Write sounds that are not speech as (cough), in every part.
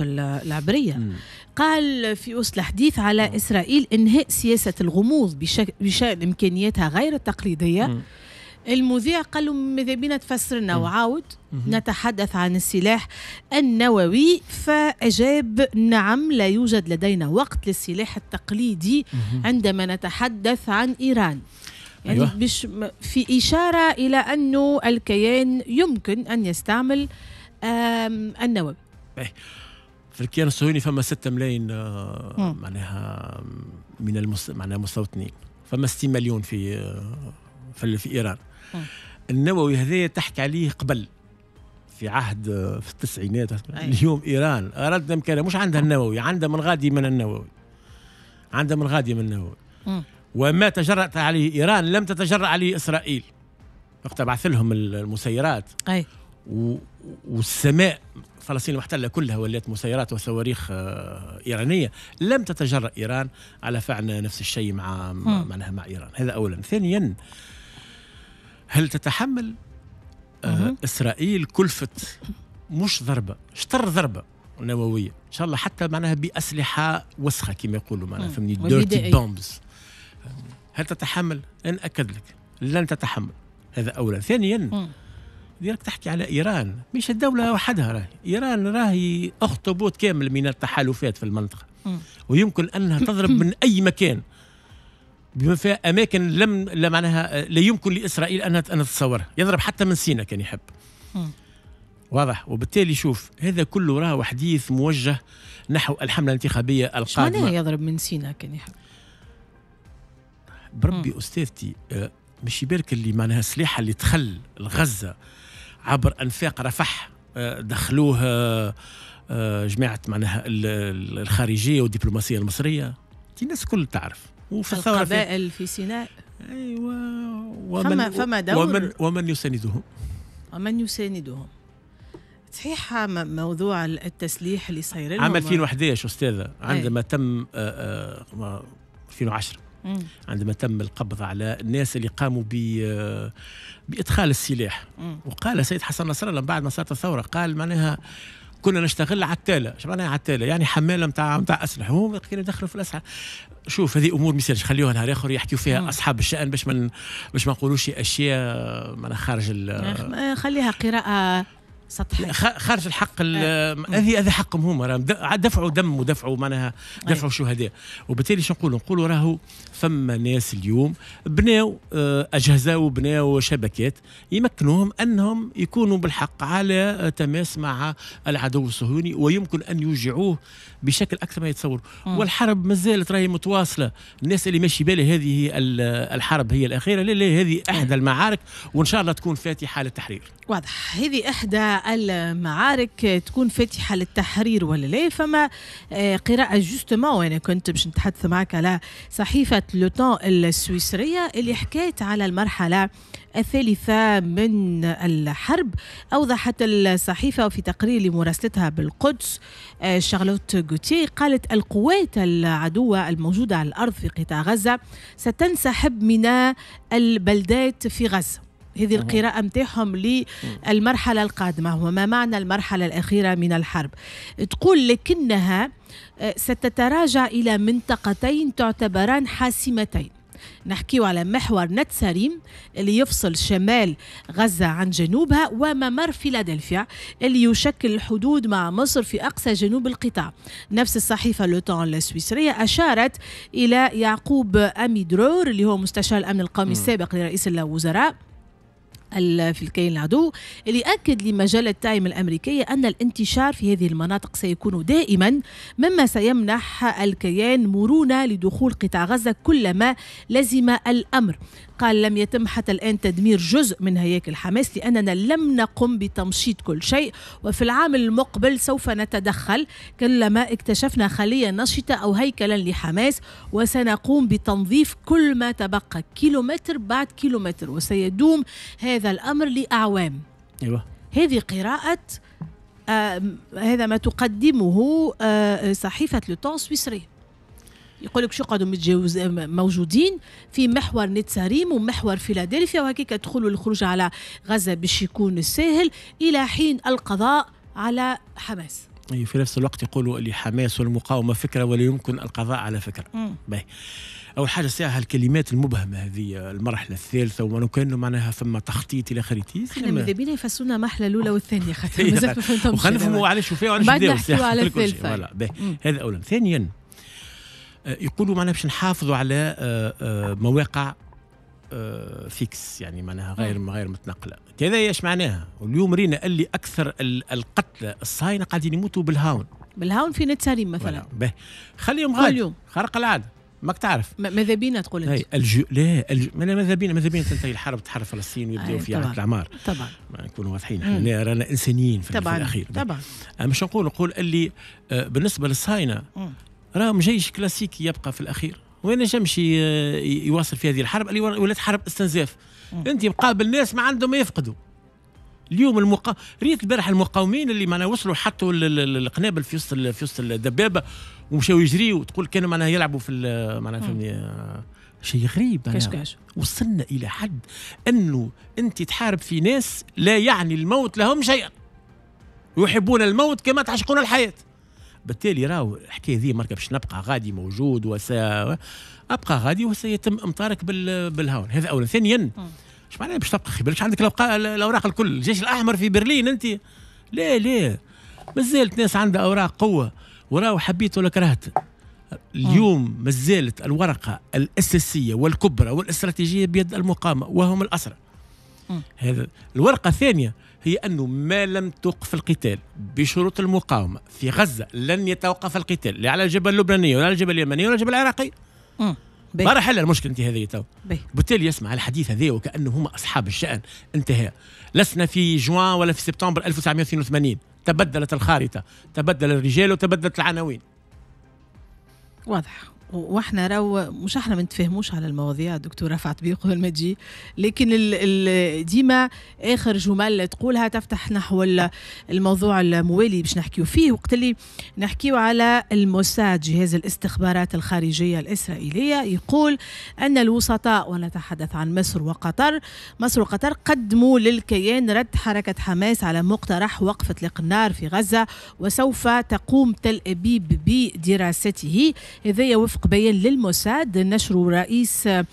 العبرية م. قال في وسط الحديث على م. إسرائيل إنهاء سياسة الغموض بشأن إمكانياتها غير التقليدية م. المذيع قال ماذا بينا تفسر لنا وعاود نتحدث عن السلاح النووي فأجاب نعم لا يوجد لدينا وقت للسلاح التقليدي عندما نتحدث عن إيران يعني أيوة. بش في إشارة إلى أنه الكيان يمكن أن يستعمل النووي إيه. في الكيان الصهيوني فما 6 ملايين آه، معناها من المس... معناها مستوطنين فما 60 مليون في آه، في, في ايران النووي هذايا تحكي عليه قبل في عهد آه، في التسعينات أيه. اليوم ايران اردنا مكانها مش عندها النووي عندها من غادي من النووي عندها من غادي من النووي وما تجرأت عليه ايران لم تتجرأ عليه اسرائيل وقت بعث لهم المسيرات أي. و... والسماء فلسطين المحتله كلها ولات مسيرات وصواريخ آه، ايرانيه لم تتجرا ايران على فعل نفس الشيء مع معناها مع ايران هذا اولا ثانيا هل تتحمل آه، اسرائيل كلفه مش ضربه شطر ضربه نوويه ان شاء الله حتى معناها باسلحه وسخه كما يقولوا معناها فهمني ديرتي بومبز هل تتحمل؟ انا اكد لك لن تتحمل هذا اولا ثانيا مم. ديرك تحكي على ايران مش الدوله وحدها راهي ايران راهي اخطبوط كامل من التحالفات في المنطقه ويمكن انها تضرب من (laughs) اي مكان بما فيها اماكن لم لا معناها لا يمكن لاسرائيل انها ان تتصورها يضرب حتى من سينا كان يحب واضح وبالتالي شوف هذا كله راهو حديث موجه نحو الحمله الانتخابيه القادمه شنو يضرب من سينا كان يحب بربي استاذتي آه، مش يبارك اللي معناها السلاحه اللي تخل الغزه عبر انفاق رفح آه، دخلوه آه، آه، جماعه معناها الخارجيه والدبلوماسيه المصريه الناس الكل تعرف وفي الثوره القبائل في سيناء ايوه ومن فما فما دور ومن ومن يساندهم ومن يساندهم صحيح موضوع التسليح اللي صاير لهم عام 2011 استاذه عندما أي. تم 2010 مم. عندما تم القبض على الناس اللي قاموا ب بادخال السلاح مم. وقال سيد حسن نصر الله بعد ما صارت الثوره قال معناها كنا نشتغل عتاله شو معناها عتاله يعني حماله نتاع نتاع اسلحه هم كانوا يدخلوا في الاسلحه شوف هذه امور مثال خليوها نهار اخر يحكيوا فيها مم. اصحاب الشان باش ما باش ما نقولوش اشياء معناها خارج خليها قراءه سطحي خارج الحق آه. هذه هذا حقهم هما دفعوا دم ودفعوا معناها طيب. دفعوا شهداء وبالتالي شو نقولوا نقولوا راهو فما ناس اليوم بناوا آه، اجهزه وبناوا شبكات يمكنوهم انهم يكونوا بالحق على تماس مع العدو الصهيوني ويمكن ان يوجعوه بشكل اكثر ما يتصور والحرب والحرب مازالت راهي متواصله الناس اللي ماشي بالي هذه الحرب هي الاخيره لا لا هذه احدى المعارك وان شاء الله تكون فاتحه للتحرير واضح هذه احدى المعارك تكون فاتحه للتحرير ولا لا فما آه، قراءه جوستومون وانا كنت باش نتحدث معك على صحيفه لوتون السويسريه اللي حكيت على المرحله الثالثة من الحرب أوضحت الصحيفة في تقرير لمراسلتها بالقدس آه، شارلوت جوتي قالت القوات العدوة الموجودة على الأرض في قطاع غزة ستنسحب من البلدات في غزة هذه القراءة نتاعهم للمرحلة القادمة وما معنى المرحلة الأخيرة من الحرب تقول لكنها آه، ستتراجع إلى منطقتين تعتبران حاسمتين نحكيو على محور نتساريم اللي يفصل شمال غزة عن جنوبها وممر فيلادلفيا اللي يشكل الحدود مع مصر في أقصى جنوب القطاع نفس الصحيفة لوتون السويسرية أشارت إلى يعقوب أميدرور اللي هو مستشار الأمن القومي السابق لرئيس الوزراء في الكيان العدو اللي أكد لمجلة تايم الأمريكية أن الانتشار في هذه المناطق سيكون دائما مما سيمنح الكيان مرونة لدخول قطاع غزة كلما لزم الأمر قال لم يتم حتى الآن تدمير جزء من هياكل حماس لأننا لم نقم بتمشيط كل شيء وفي العام المقبل سوف نتدخل كلما اكتشفنا خلية نشطة أو هيكلا لحماس وسنقوم بتنظيف كل ما تبقى كيلومتر بعد كيلومتر وسيدوم هذا هذا الأمر لأعوام أيوة. هذه قراءة آه هذا ما تقدمه آه صحيفة لوتون سويسري يقول لك شو قادوا متجاوز موجودين في محور نتساريم ومحور فيلادلفيا وهكيك تدخلوا الخروج على غزة باش يكون الساهل إلى حين القضاء على حماس أيوة، في نفس الوقت يقولوا لحماس والمقاومة فكرة ولا يمكن القضاء على فكرة اول حاجه ساعه هالكلمات المبهمه هذه المرحله الثالثه وما كانه معناها فما تخطيط الى اخره احنا ماذا بينا يفسونا المرحله الاولى آه. والثانيه خاطر (laughs) مازال ما فهمتهمش وخلينا نفهموا علاش وفاء وعلاش بعد نحكيو على الثالثه هذا اولا ثانيا آه، يقولوا معناها باش نحافظوا على آه، مواقع فيكس يعني معناها غير غير متنقله كذا ايش معناها اليوم رينا اللي اكثر القتلى الصاينه قاعدين يموتوا بالهاون بالهاون في نت سليم مثلا خليهم غادي خرق العاده ماك تعرف ماذا بينا تقول انت الجو... لا ماذا بينا ماذا بينا تنتهي الحرب تحرر فلسطين ويبداو في عهد العمار طبعا نكونوا واضحين احنا رانا انسانيين في, طبعا. في الاخير طبعا طبعا آه، مش نقول نقول اللي آه، بالنسبه للصهاينه راهم جيش كلاسيكي يبقى في الاخير وين نجمش يواصل في هذه الحرب اللي ولات حرب استنزاف انت مقابل ناس ما عندهم ما يفقدوا اليوم المقا... ريت البارح المقاومين اللي معناها وصلوا حطوا القنابل في وسط في وسط الدبابه ومشاو يجريوا تقول كانوا معناها يلعبوا في معناها فهمني شيء غريب كاش كاش وصلنا الى حد انه انت تحارب في ناس لا يعني الموت لهم شيئا يحبون الموت كما تعشقون الحياه بالتالي راهو الحكايه ذي مركب باش نبقى غادي موجود وس ابقى غادي وسيتم امطارك بال... بالهون هذا اولا ثانيا اش معناها باش تبقى خبره؟ عندك الاوراق الكل، الجيش الاحمر في برلين انت لا لا مازالت ناس عندها اوراق قوه وراو حبيت ولا كرهت اليوم مازالت الورقه الاساسيه والكبرى والاستراتيجيه بيد المقاومه وهم الاسرى هذا الورقه الثانيه هي انه ما لم توقف القتال بشروط المقاومه في غزه لن يتوقف القتال لا على الجبهه اللبنانيه ولا على الجبهه اليمني ولا على الجبهه العراقيه ما راح حل المشكله انت هذه تو بالتالي يسمع الحديث هذا وكانه هما اصحاب الشان انتهى لسنا في جوان ولا في سبتمبر 1982 تبدلت الخارطه تبدل الرجال وتبدلت العناوين واضح واحنا راو مش احنا ما نتفاهموش على المواضيع دكتور رفعت بيه قبل ما تجي لكن ديما اخر جمل تقولها تفتح نحو الموضوع الموالي باش نحكيو فيه وقت اللي نحكيو على الموساد جهاز الاستخبارات الخارجيه الاسرائيليه يقول ان الوسطاء ونتحدث عن مصر وقطر مصر وقطر قدموا للكيان رد حركه حماس على مقترح وقف اطلاق النار في غزه وسوف تقوم تل ابيب بدراسته هذا وفق قبيل للموساد نشر رئيس آه،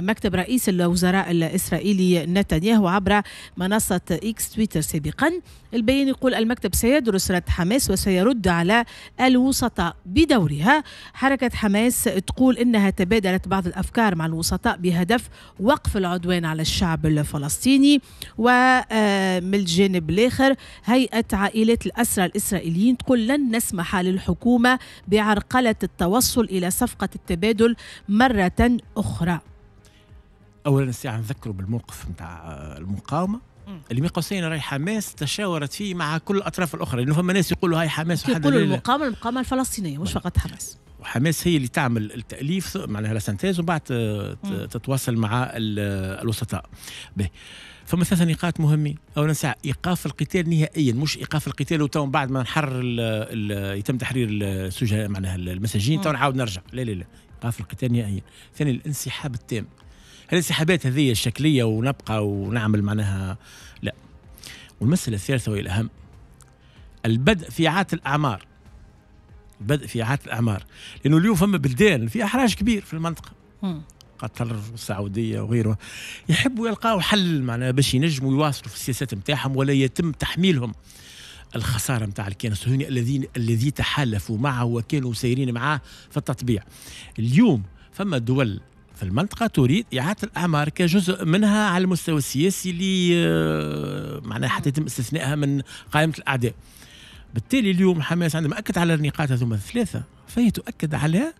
مكتب رئيس الوزراء الإسرائيلي نتنياهو عبر منصة إكس تويتر سابقا البيان يقول المكتب سيدرس رد حماس وسيرد على الوسطاء بدورها حركة حماس تقول إنها تبادلت بعض الأفكار مع الوسطاء بهدف وقف العدوان على الشعب الفلسطيني ومن آه، الجانب الآخر هيئة عائلات الأسرى الإسرائيليين تقول لن نسمح للحكومة بعرقلة التوصل إلى صفقة التبادل مرة أخرى أولا الساعة نذكره بالموقف نتاع المقاومة اللي بين قوسين راهي حماس تشاورت فيه مع كل الاطراف الاخرى لانه فما ناس يقولوا هاي حماس يقولوا المقاومه المقاومه الفلسطينيه مش فقط حماس وحماس هي اللي تعمل التاليف معناها لا سنتيز ومن بعد تتواصل مع الوسطاء به فما ثلاث نقاط مهمين اولا ساعة ايقاف القتال نهائيا مش ايقاف القتال وتو بعد ما نحرر ال ال يتم تحرير السجناء معناها المساجين تو نعاود نرجع لا لا لا ايقاف القتال نهائيا ثانيا الانسحاب التام الانسحابات هذه الشكليه ونبقى ونعمل معناها لا والمساله الثالثه وهي الاهم البدء في عات الاعمار البدء في عات الاعمار لانه اليوم فما بلدان في احراج كبير في المنطقه قطر والسعوديه وغيره يحبوا يلقاو حل معناها باش ينجموا يواصلوا في السياسات نتاعهم ولا يتم تحميلهم الخساره نتاع الكيان الصهيوني الذي الذي تحالفوا معه وكانوا سايرين معه في التطبيع اليوم فما دول في المنطقة تريد إعادة الأعمار كجزء منها على المستوى السياسي اللي آه، معناها حتى يتم استثنائها من قائمة الأعداء بالتالي اليوم حماس عندما أكد على النقاط هذوما الثلاثة فهي تؤكد على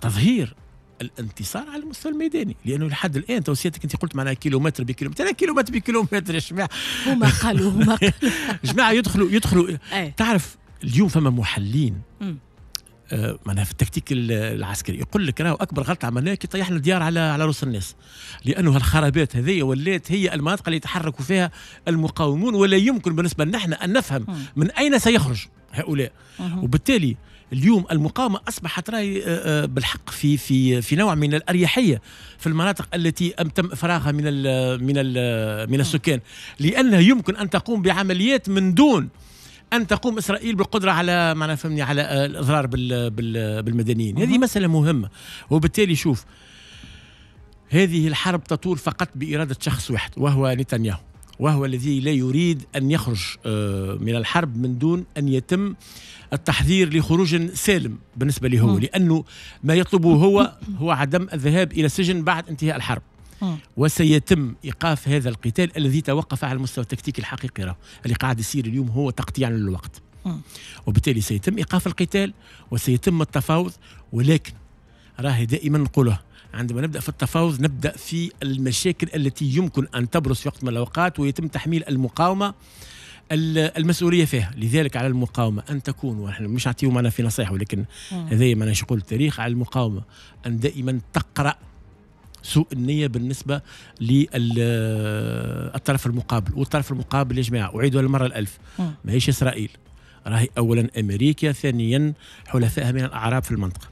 تظهير الانتصار على المستوى الميداني لانه لحد الان توصيتك انت قلت معناها كيلومتر بكيلومتر انا كيلومتر بكيلومتر يا جماعه هما قالوا هما (laughs) قالوا جماعه يدخلوا يدخلوا أي. تعرف اليوم فما محلين آه معناها في التكتيك العسكري يقول لك راهو اكبر غلطه عملناها كي طيحنا الديار على على رؤوس الناس لانه هالخرابات هذه ولات هي المناطق اللي يتحركوا فيها المقاومون ولا يمكن بالنسبه لنا ان نفهم من اين سيخرج هؤلاء وبالتالي اليوم المقاومه اصبحت راي آه، آه، بالحق في في في نوع من الاريحيه في المناطق التي تم افراغها من ال من ال من السكان لانها يمكن ان تقوم بعمليات من دون ان تقوم اسرائيل بالقدره على معنا فهمني على آه، الاضرار بالمدنيين هذه مساله مهمه وبالتالي شوف هذه الحرب تطول فقط باراده شخص واحد وهو نتنياهو وهو الذي لا يريد أن يخرج آه، من الحرب من دون أن يتم التحذير لخروج سالم بالنسبة له هو لأنه ما يطلبه هو هو عدم الذهاب إلى السجن بعد انتهاء الحرب وسيتم ايقاف هذا القتال الذي توقف على المستوى التكتيكي الحقيقي اللي قاعد يصير اليوم هو تقطيع للوقت وبالتالي سيتم ايقاف القتال وسيتم التفاوض ولكن راهي دائما نقولها عندما نبدا في التفاوض نبدا في المشاكل التي يمكن ان تبرز في وقت من الاوقات ويتم تحميل المقاومه المسؤوليه فيها لذلك على المقاومه ان تكون ونحن مش نعطيه معنا في نصيحه ولكن هذا معنا يقول التاريخ على المقاومه ان دائما تقرا سوء النية بالنسبة للطرف المقابل والطرف المقابل يا جماعة أعيدها المرة الألف ماهيش إسرائيل راهي أولا أمريكا ثانيا حلفائها من الأعراب في المنطقة